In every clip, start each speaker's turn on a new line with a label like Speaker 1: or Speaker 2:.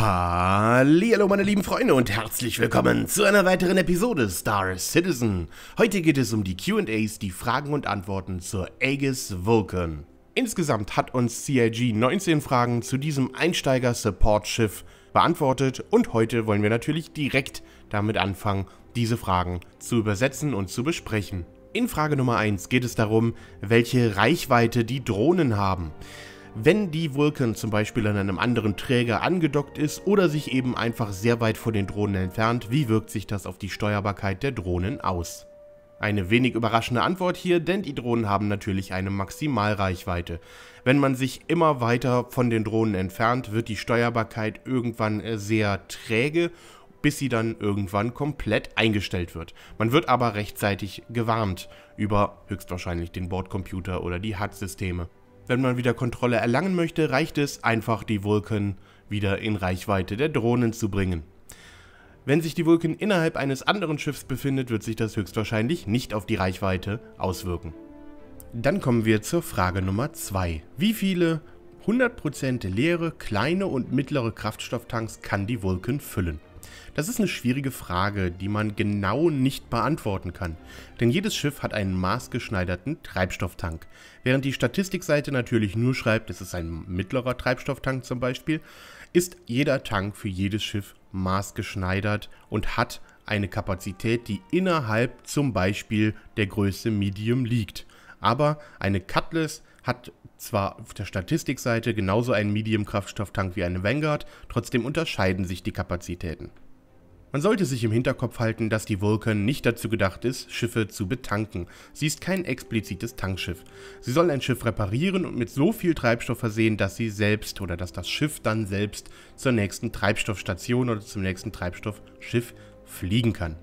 Speaker 1: Hallo meine lieben Freunde und herzlich willkommen zu einer weiteren Episode Star Citizen. Heute geht es um die Q&As, die Fragen und Antworten zur Aegis Vulcan. Insgesamt hat uns CIG 19 Fragen zu diesem Einsteiger-Support-Schiff beantwortet und heute wollen wir natürlich direkt damit anfangen, diese Fragen zu übersetzen und zu besprechen. In Frage Nummer 1 geht es darum, welche Reichweite die Drohnen haben wenn die Vulcan zum Beispiel an einem anderen Träger angedockt ist oder sich eben einfach sehr weit von den Drohnen entfernt, wie wirkt sich das auf die Steuerbarkeit der Drohnen aus? Eine wenig überraschende Antwort hier, denn die Drohnen haben natürlich eine Maximalreichweite. Wenn man sich immer weiter von den Drohnen entfernt, wird die Steuerbarkeit irgendwann äh, sehr träge, bis sie dann irgendwann komplett eingestellt wird. Man wird aber rechtzeitig gewarnt über höchstwahrscheinlich den Bordcomputer oder die HUD-Systeme. Wenn man wieder Kontrolle erlangen möchte, reicht es einfach, die Vulcan wieder in Reichweite der Drohnen zu bringen. Wenn sich die Vulcan innerhalb eines anderen Schiffs befindet, wird sich das höchstwahrscheinlich nicht auf die Reichweite auswirken. Dann kommen wir zur Frage Nummer 2. Wie viele 100% leere kleine und mittlere Kraftstofftanks kann die Vulcan füllen? Das ist eine schwierige Frage, die man genau nicht beantworten kann, denn jedes Schiff hat einen maßgeschneiderten Treibstofftank. Während die Statistikseite natürlich nur schreibt, es ist ein mittlerer Treibstofftank zum Beispiel, ist jeder Tank für jedes Schiff maßgeschneidert und hat eine Kapazität, die innerhalb zum Beispiel der Größe Medium liegt. Aber eine Cutlass hat zwar auf der Statistikseite genauso ein Medium-Kraftstofftank wie eine Vanguard, trotzdem unterscheiden sich die Kapazitäten. Man sollte sich im Hinterkopf halten, dass die Vulcan nicht dazu gedacht ist, Schiffe zu betanken. Sie ist kein explizites Tankschiff. Sie soll ein Schiff reparieren und mit so viel Treibstoff versehen, dass sie selbst oder dass das Schiff dann selbst zur nächsten Treibstoffstation oder zum nächsten Treibstoffschiff fliegen kann.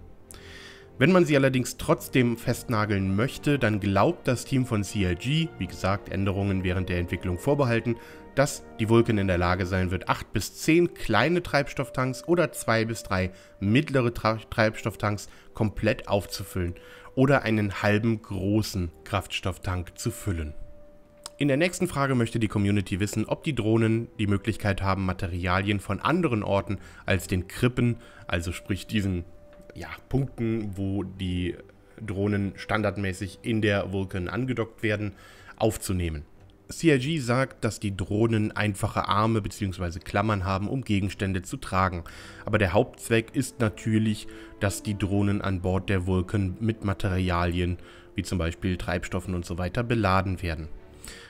Speaker 1: Wenn man sie allerdings trotzdem festnageln möchte, dann glaubt das Team von CIG, wie gesagt Änderungen während der Entwicklung vorbehalten, dass die Vulcan in der Lage sein wird, 8 bis 10 kleine Treibstofftanks oder 2 bis 3 mittlere Treibstofftanks komplett aufzufüllen oder einen halben großen Kraftstofftank zu füllen. In der nächsten Frage möchte die Community wissen, ob die Drohnen die Möglichkeit haben, Materialien von anderen Orten als den Krippen, also sprich diesen ja, Punkten, wo die Drohnen standardmäßig in der Vulcan angedockt werden, aufzunehmen. CIG sagt, dass die Drohnen einfache Arme bzw. Klammern haben, um Gegenstände zu tragen. Aber der Hauptzweck ist natürlich, dass die Drohnen an Bord der Vulcan mit Materialien, wie zum Beispiel Treibstoffen und so weiter, beladen werden.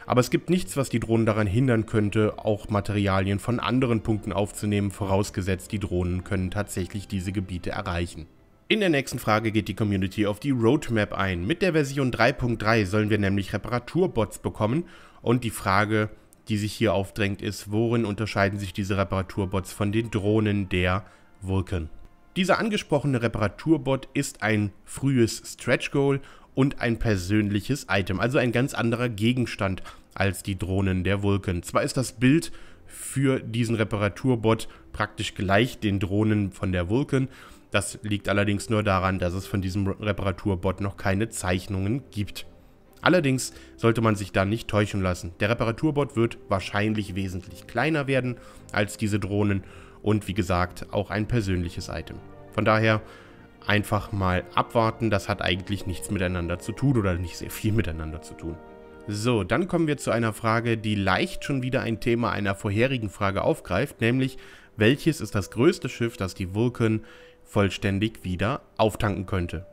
Speaker 1: Aber es gibt nichts, was die Drohnen daran hindern könnte, auch Materialien von anderen Punkten aufzunehmen, vorausgesetzt die Drohnen können tatsächlich diese Gebiete erreichen. In der nächsten Frage geht die Community auf die Roadmap ein. Mit der Version 3.3 sollen wir nämlich Reparaturbots bekommen und die Frage, die sich hier aufdrängt, ist, worin unterscheiden sich diese Reparaturbots von den Drohnen der Vulcan? Dieser angesprochene Reparaturbot ist ein frühes Stretch Goal und ein persönliches Item, also ein ganz anderer Gegenstand als die Drohnen der Vulcan. Zwar ist das Bild für diesen Reparaturbot praktisch gleich den Drohnen von der Vulcan, das liegt allerdings nur daran, dass es von diesem Reparaturbot noch keine Zeichnungen gibt. Allerdings sollte man sich da nicht täuschen lassen. Der Reparaturbot wird wahrscheinlich wesentlich kleiner werden als diese Drohnen und wie gesagt auch ein persönliches Item. Von daher einfach mal abwarten, das hat eigentlich nichts miteinander zu tun oder nicht sehr viel miteinander zu tun. So, dann kommen wir zu einer Frage, die leicht schon wieder ein Thema einer vorherigen Frage aufgreift, nämlich welches ist das größte Schiff, das die Vulcan vollständig wieder auftanken könnte.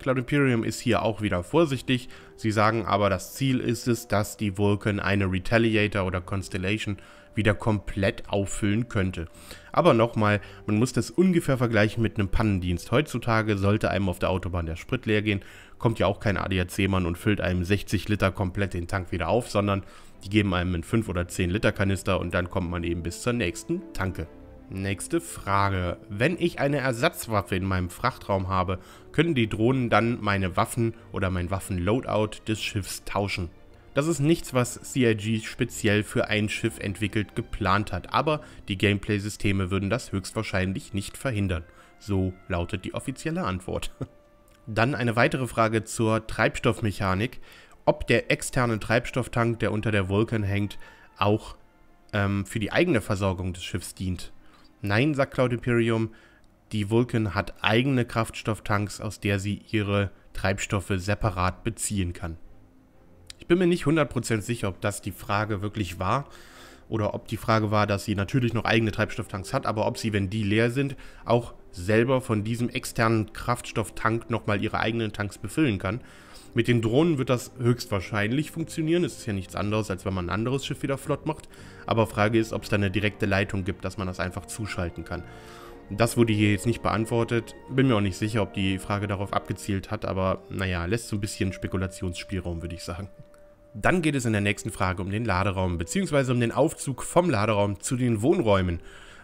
Speaker 1: Cloud Imperium ist hier auch wieder vorsichtig. Sie sagen aber, das Ziel ist es, dass die Vulcan eine Retaliator oder Constellation wieder komplett auffüllen könnte. Aber nochmal, man muss das ungefähr vergleichen mit einem Pannendienst. Heutzutage sollte einem auf der Autobahn der Sprit leer gehen, kommt ja auch kein ADAC-Mann und füllt einem 60 Liter komplett den Tank wieder auf, sondern die geben einem einen 5 oder 10 Liter Kanister und dann kommt man eben bis zur nächsten Tanke. Nächste Frage. Wenn ich eine Ersatzwaffe in meinem Frachtraum habe, können die Drohnen dann meine Waffen oder mein Waffenloadout des Schiffs tauschen. Das ist nichts, was CIG speziell für ein Schiff entwickelt geplant hat, aber die Gameplay-Systeme würden das höchstwahrscheinlich nicht verhindern. So lautet die offizielle Antwort. Dann eine weitere Frage zur Treibstoffmechanik. Ob der externe Treibstofftank, der unter der Vulcan hängt, auch ähm, für die eigene Versorgung des Schiffs dient. Nein, sagt Cloud Imperium, die Vulcan hat eigene Kraftstofftanks, aus der sie ihre Treibstoffe separat beziehen kann. Ich bin mir nicht 100% sicher, ob das die Frage wirklich war oder ob die Frage war, dass sie natürlich noch eigene Treibstofftanks hat, aber ob sie, wenn die leer sind, auch selber von diesem externen Kraftstofftank nochmal ihre eigenen Tanks befüllen kann. Mit den Drohnen wird das höchstwahrscheinlich funktionieren. Es ist ja nichts anderes, als wenn man ein anderes Schiff wieder flott macht. Aber Frage ist, ob es da eine direkte Leitung gibt, dass man das einfach zuschalten kann. Das wurde hier jetzt nicht beantwortet. Bin mir auch nicht sicher, ob die Frage darauf abgezielt hat, aber naja, lässt so ein bisschen Spekulationsspielraum, würde ich sagen. Dann geht es in der nächsten Frage um den Laderaum, beziehungsweise um den Aufzug vom Laderaum zu den Wohnräumen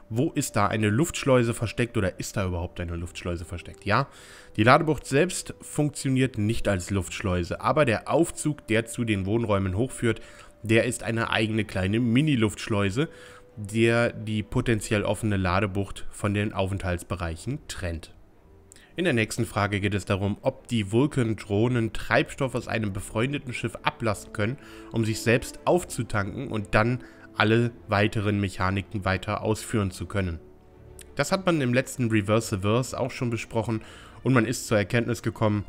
Speaker 1: wo ist da eine Luftschleuse versteckt oder ist da überhaupt eine Luftschleuse versteckt? Ja, die Ladebucht selbst funktioniert nicht als Luftschleuse, aber der Aufzug, der zu den Wohnräumen hochführt, der ist eine eigene kleine Mini-Luftschleuse, der die potenziell offene Ladebucht von den Aufenthaltsbereichen trennt. In der nächsten Frage geht es darum, ob die Vulcan-Drohnen Treibstoff aus einem befreundeten Schiff ablassen können, um sich selbst aufzutanken und dann alle weiteren Mechaniken weiter ausführen zu können. Das hat man im letzten Reverse Verse auch schon besprochen und man ist zur Erkenntnis gekommen,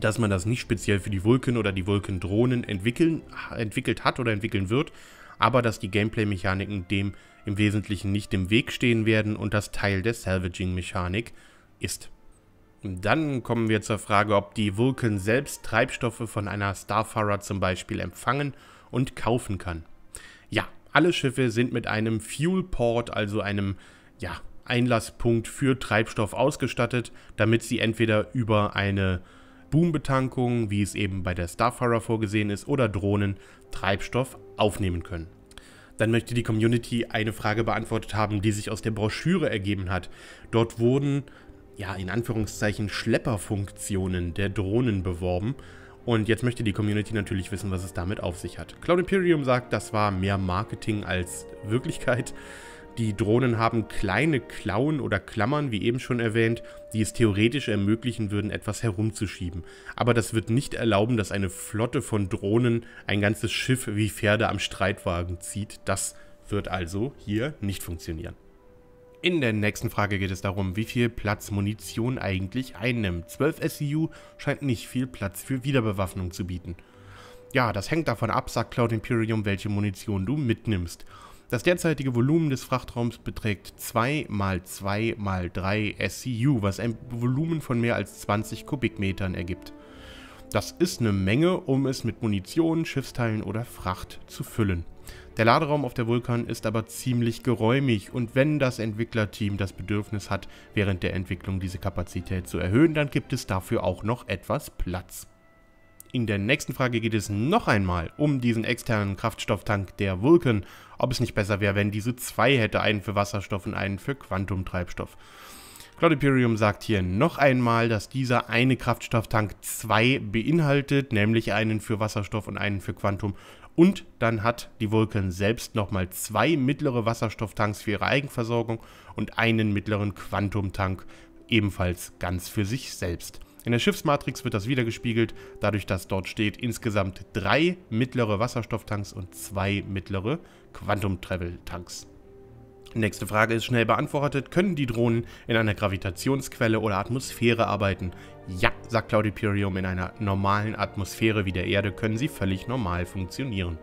Speaker 1: dass man das nicht speziell für die Vulkan oder die Vulkan-Drohnen entwickelt hat oder entwickeln wird, aber dass die Gameplay-Mechaniken dem im Wesentlichen nicht im Weg stehen werden und das Teil der Salvaging-Mechanik ist. Dann kommen wir zur Frage, ob die Vulcan selbst Treibstoffe von einer Starfarer zum Beispiel empfangen und kaufen kann. Alle Schiffe sind mit einem Fuel Port, also einem ja, Einlasspunkt für Treibstoff ausgestattet, damit sie entweder über eine Boombetankung, wie es eben bei der Starfarer vorgesehen ist, oder Drohnen Treibstoff aufnehmen können. Dann möchte die Community eine Frage beantwortet haben, die sich aus der Broschüre ergeben hat. Dort wurden, ja, in Anführungszeichen Schlepperfunktionen der Drohnen beworben. Und jetzt möchte die Community natürlich wissen, was es damit auf sich hat. Cloud Imperium sagt, das war mehr Marketing als Wirklichkeit. Die Drohnen haben kleine Klauen oder Klammern, wie eben schon erwähnt, die es theoretisch ermöglichen würden, etwas herumzuschieben. Aber das wird nicht erlauben, dass eine Flotte von Drohnen ein ganzes Schiff wie Pferde am Streitwagen zieht. Das wird also hier nicht funktionieren. In der nächsten Frage geht es darum, wie viel Platz Munition eigentlich einnimmt. 12 SCU scheint nicht viel Platz für Wiederbewaffnung zu bieten. Ja, das hängt davon ab, sagt Cloud Imperium, welche Munition du mitnimmst. Das derzeitige Volumen des Frachtraums beträgt 2 mal 2 mal 3 SCU, was ein Volumen von mehr als 20 Kubikmetern ergibt. Das ist eine Menge, um es mit Munition, Schiffsteilen oder Fracht zu füllen. Der Laderaum auf der Vulkan ist aber ziemlich geräumig und wenn das Entwicklerteam das Bedürfnis hat, während der Entwicklung diese Kapazität zu erhöhen, dann gibt es dafür auch noch etwas Platz. In der nächsten Frage geht es noch einmal um diesen externen Kraftstofftank der Vulcan, ob es nicht besser wäre, wenn diese zwei hätte, einen für Wasserstoff und einen für Quantumtreibstoff. Cloudiperium sagt hier noch einmal, dass dieser eine Kraftstofftank zwei beinhaltet, nämlich einen für Wasserstoff und einen für Quantum. Und dann hat die Vulcan selbst nochmal zwei mittlere Wasserstofftanks für ihre Eigenversorgung und einen mittleren Quantumtank ebenfalls ganz für sich selbst. In der Schiffsmatrix wird das wiedergespiegelt, dadurch, dass dort steht insgesamt drei mittlere Wasserstofftanks und zwei mittlere Quantum-Travel-Tanks. Nächste Frage ist schnell beantwortet. Können die Drohnen in einer Gravitationsquelle oder Atmosphäre arbeiten? Ja, sagt Claudiperium, in einer normalen Atmosphäre wie der Erde können sie völlig normal funktionieren.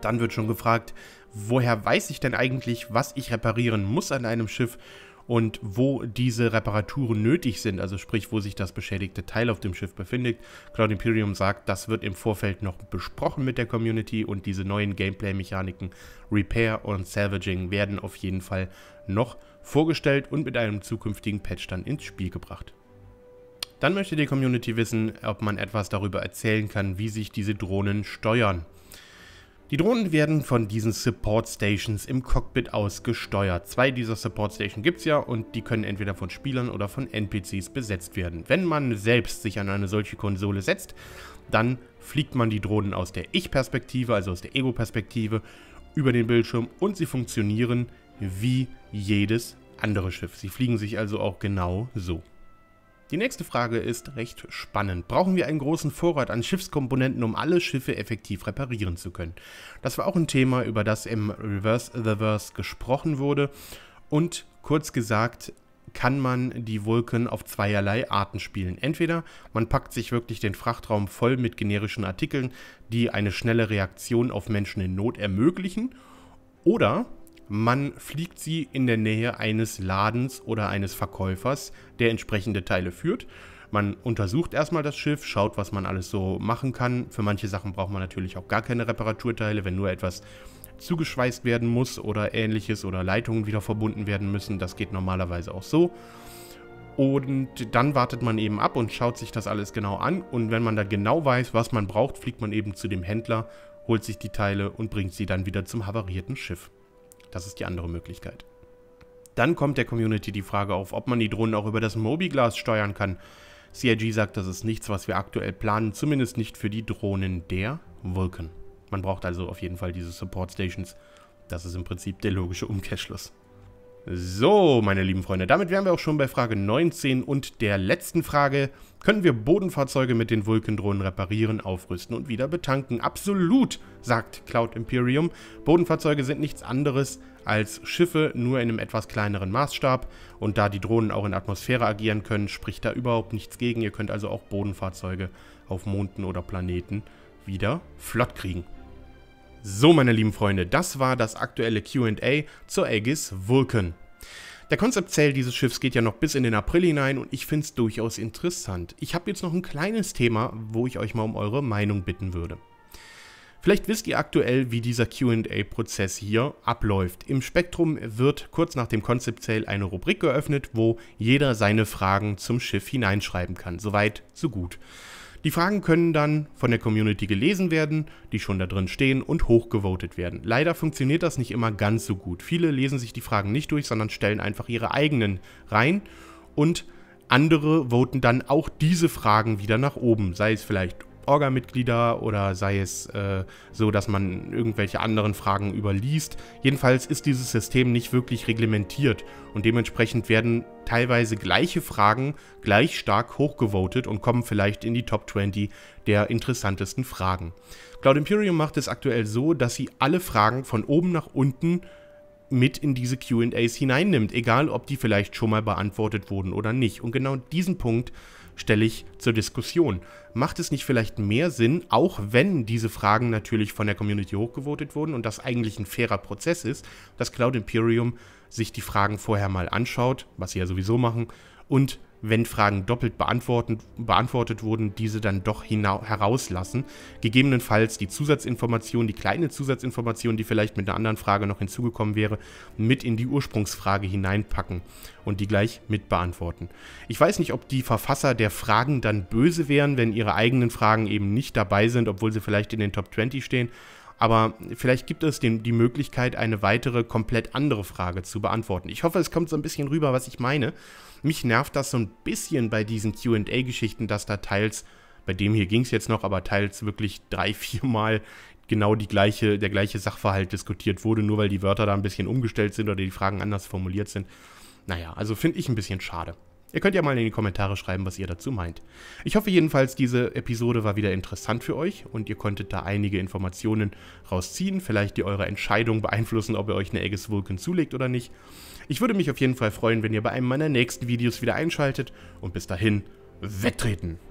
Speaker 1: Dann wird schon gefragt, woher weiß ich denn eigentlich, was ich reparieren muss an einem Schiff und wo diese Reparaturen nötig sind, also sprich, wo sich das beschädigte Teil auf dem Schiff befindet. Cloud Imperium sagt, das wird im Vorfeld noch besprochen mit der Community und diese neuen Gameplay-Mechaniken Repair und Salvaging werden auf jeden Fall noch vorgestellt und mit einem zukünftigen Patch dann ins Spiel gebracht. Dann möchte die Community wissen, ob man etwas darüber erzählen kann, wie sich diese Drohnen steuern. Die Drohnen werden von diesen Support Stations im Cockpit aus gesteuert. Zwei dieser Support Stations gibt es ja und die können entweder von Spielern oder von NPCs besetzt werden. Wenn man selbst sich an eine solche Konsole setzt, dann fliegt man die Drohnen aus der Ich-Perspektive, also aus der Ego-Perspektive, über den Bildschirm und sie funktionieren wie jedes andere Schiff. Sie fliegen sich also auch genau so. Die nächste Frage ist recht spannend. Brauchen wir einen großen Vorrat an Schiffskomponenten, um alle Schiffe effektiv reparieren zu können? Das war auch ein Thema, über das im Reverse the Verse gesprochen wurde. Und kurz gesagt, kann man die Vulcan auf zweierlei Arten spielen. Entweder man packt sich wirklich den Frachtraum voll mit generischen Artikeln, die eine schnelle Reaktion auf Menschen in Not ermöglichen, oder man fliegt sie in der Nähe eines Ladens oder eines Verkäufers, der entsprechende Teile führt. Man untersucht erstmal das Schiff, schaut, was man alles so machen kann. Für manche Sachen braucht man natürlich auch gar keine Reparaturteile, wenn nur etwas zugeschweißt werden muss oder ähnliches oder Leitungen wieder verbunden werden müssen. Das geht normalerweise auch so. Und dann wartet man eben ab und schaut sich das alles genau an. Und wenn man da genau weiß, was man braucht, fliegt man eben zu dem Händler, holt sich die Teile und bringt sie dann wieder zum havarierten Schiff. Das ist die andere Möglichkeit. Dann kommt der Community die Frage auf, ob man die Drohnen auch über das Mobiglas steuern kann. CIG sagt, das ist nichts, was wir aktuell planen, zumindest nicht für die Drohnen der Vulcan. Man braucht also auf jeden Fall diese Support Stations. Das ist im Prinzip der logische Umkehrschluss. So, meine lieben Freunde, damit wären wir auch schon bei Frage 19 und der letzten Frage. Können wir Bodenfahrzeuge mit den Vulkendrohnen reparieren, aufrüsten und wieder betanken? Absolut, sagt Cloud Imperium. Bodenfahrzeuge sind nichts anderes als Schiffe, nur in einem etwas kleineren Maßstab. Und da die Drohnen auch in Atmosphäre agieren können, spricht da überhaupt nichts gegen. Ihr könnt also auch Bodenfahrzeuge auf Monden oder Planeten wieder flott kriegen. So, meine lieben Freunde, das war das aktuelle QA zur Aegis Vulcan. Der Concept Sale dieses Schiffs geht ja noch bis in den April hinein und ich finde es durchaus interessant. Ich habe jetzt noch ein kleines Thema, wo ich euch mal um eure Meinung bitten würde. Vielleicht wisst ihr aktuell, wie dieser QA-Prozess hier abläuft. Im Spektrum wird kurz nach dem Concept Sale eine Rubrik geöffnet, wo jeder seine Fragen zum Schiff hineinschreiben kann. Soweit, so gut. Die Fragen können dann von der Community gelesen werden, die schon da drin stehen und hochgevotet werden. Leider funktioniert das nicht immer ganz so gut. Viele lesen sich die Fragen nicht durch, sondern stellen einfach ihre eigenen rein und andere voten dann auch diese Fragen wieder nach oben, sei es vielleicht Orga-Mitglieder oder sei es äh, so, dass man irgendwelche anderen Fragen überliest. Jedenfalls ist dieses System nicht wirklich reglementiert und dementsprechend werden teilweise gleiche Fragen gleich stark hochgevotet und kommen vielleicht in die Top 20 der interessantesten Fragen. Cloud Imperium macht es aktuell so, dass sie alle Fragen von oben nach unten mit in diese QAs hineinnimmt, egal ob die vielleicht schon mal beantwortet wurden oder nicht. Und genau diesen Punkt stelle ich zur Diskussion. Macht es nicht vielleicht mehr Sinn, auch wenn diese Fragen natürlich von der Community hochgevotet wurden und das eigentlich ein fairer Prozess ist, dass Cloud Imperium sich die Fragen vorher mal anschaut, was sie ja sowieso machen, und wenn Fragen doppelt beantwortet wurden, diese dann doch herauslassen. Gegebenenfalls die Zusatzinformation, die kleine Zusatzinformation, die vielleicht mit einer anderen Frage noch hinzugekommen wäre, mit in die Ursprungsfrage hineinpacken und die gleich mit beantworten. Ich weiß nicht, ob die Verfasser der Fragen dann böse wären, wenn ihre eigenen Fragen eben nicht dabei sind, obwohl sie vielleicht in den Top 20 stehen. Aber vielleicht gibt es den, die Möglichkeit, eine weitere, komplett andere Frage zu beantworten. Ich hoffe, es kommt so ein bisschen rüber, was ich meine. Mich nervt das so ein bisschen bei diesen QA-Geschichten, dass da teils, bei dem hier ging es jetzt noch, aber teils wirklich drei, viermal genau die gleiche, der gleiche Sachverhalt diskutiert wurde, nur weil die Wörter da ein bisschen umgestellt sind oder die Fragen anders formuliert sind. Naja, also finde ich ein bisschen schade. Ihr könnt ja mal in die Kommentare schreiben, was ihr dazu meint. Ich hoffe jedenfalls, diese Episode war wieder interessant für euch und ihr konntet da einige Informationen rausziehen, vielleicht die eure Entscheidung beeinflussen, ob ihr euch eine Aegis Vulcan zulegt oder nicht. Ich würde mich auf jeden Fall freuen, wenn ihr bei einem meiner nächsten Videos wieder einschaltet und bis dahin, wegtreten!